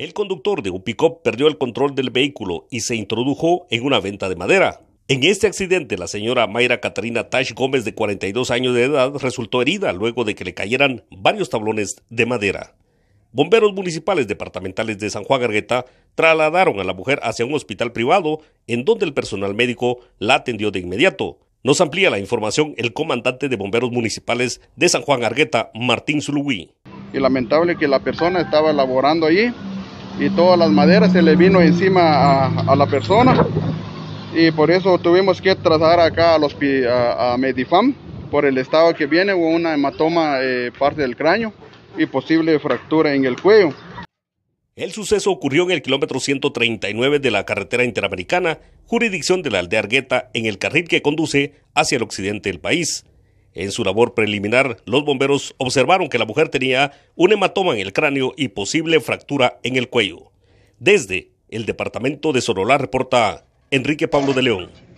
El conductor de un pick perdió el control del vehículo y se introdujo en una venta de madera. En este accidente, la señora Mayra Catarina Tash Gómez, de 42 años de edad, resultó herida luego de que le cayeran varios tablones de madera. Bomberos municipales departamentales de San Juan Argueta trasladaron a la mujer hacia un hospital privado, en donde el personal médico la atendió de inmediato. Nos amplía la información el comandante de bomberos municipales de San Juan Argueta, Martín Zulugui. Y lamentable que la persona estaba laborando allí y todas las maderas se le vino encima a, la persona y por eso tuvimos que trasladar acá a, los, a, Medifam por el estado que viene hubo una hematoma eh, parte del cráneo y posible fractura en el cuello. El suceso ocurrió en el kilómetro 139 de la carretera interamericana, jurisdicción de la aldea Argueta, en el carril que conduce hacia el occidente del país. En su labor preliminar, los bomberos observaron que la mujer tenía un hematoma en el cráneo y posible fractura en el cuello. Desde el departamento de Sonora reporta Enrique Pablo de León.